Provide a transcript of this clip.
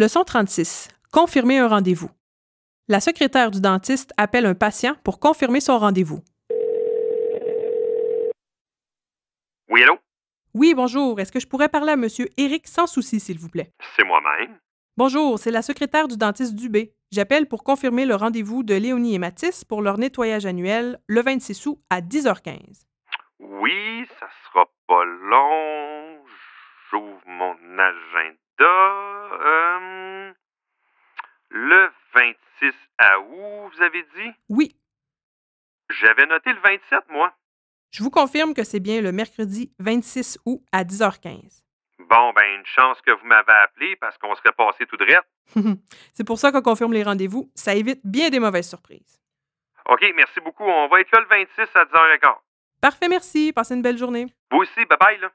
Leçon 36. Confirmer un rendez-vous. La secrétaire du dentiste appelle un patient pour confirmer son rendez-vous. Oui, allô? Oui, bonjour. Est-ce que je pourrais parler à M. Eric sans souci, s'il vous plaît? C'est moi-même. Bonjour, c'est la secrétaire du dentiste Dubé. J'appelle pour confirmer le rendez-vous de Léonie et Mathis pour leur nettoyage annuel le 26 août à 10h15. Oui, ça sera pas long. 26 août, vous avez dit? Oui. J'avais noté le 27, moi. Je vous confirme que c'est bien le mercredi 26 août à 10h15. Bon, ben, une chance que vous m'avez appelé parce qu'on serait passé tout de droit. c'est pour ça qu'on confirme les rendez-vous. Ça évite bien des mauvaises surprises. OK, merci beaucoup. On va être là le 26 à 10h15. Parfait, merci. Passez une belle journée. Vous aussi. Bye-bye,